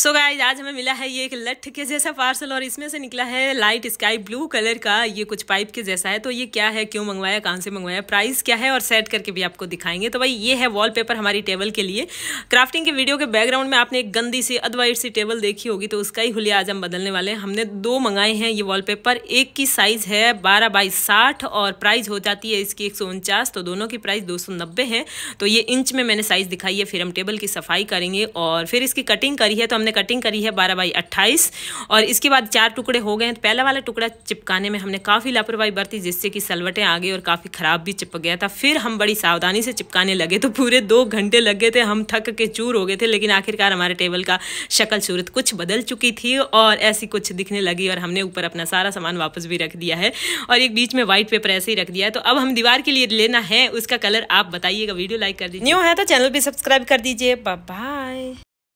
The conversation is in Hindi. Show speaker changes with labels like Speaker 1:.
Speaker 1: सो so गाइज आज हमें मिला है ये एक लठ के जैसा पार्सल और इसमें से निकला है लाइट स्काई ब्लू कलर का ये कुछ पाइप के जैसा है तो ये क्या है क्यों मंगवाया कहाँ से मंगवाया प्राइस क्या है और सेट करके भी आपको दिखाएंगे तो भाई ये है वॉलपेपर हमारी टेबल के लिए क्राफ्टिंग के वीडियो के बैकग्राउंड में आपने एक गंदी सी अदवाइट सी टेबल देखी होगी तो उसका ही हुलिया आज हम बदलने वाले हैं हमने दो मंगाए हैं ये वॉल एक की साइज़ है बारह बाई साठ और प्राइस हो जाती है इसकी एक तो दोनों की प्राइस दो है तो ये इंच में मैंने साइज़ दिखाई है फिर हम टेबल की सफाई करेंगे और फिर इसकी कटिंग करी है तो हमने कटिंग करी है बारह बाई अट्ठाईस और इसके बाद चार टुकड़े हो गए हैं तो पहला वाला टुकड़ा चिपकाने में हमने काफ़ी लापरवाही बरती जिससे कि सलवटें आ गई और काफ़ी ख़राब भी चिपक गया था फिर हम बड़ी सावधानी से चिपकाने लगे तो पूरे दो घंटे लग गए थे हम थक के चूर हो गए थे लेकिन आखिरकार हमारे टेबल का शक्ल सूरत कुछ बदल चुकी थी और ऐसी कुछ दिखने लगी और हमने ऊपर अपना सारा सामान वापस भी रख दिया है और एक बीच में व्हाइट पेपर ऐसे ही रख दिया है तो अब हम दीवार के लिए लेना है उसका कलर आप बताइएगा वीडियो लाइक कर दीजिए
Speaker 2: न्यू है तो चैनल भी सब्सक्राइब कर दीजिए बाय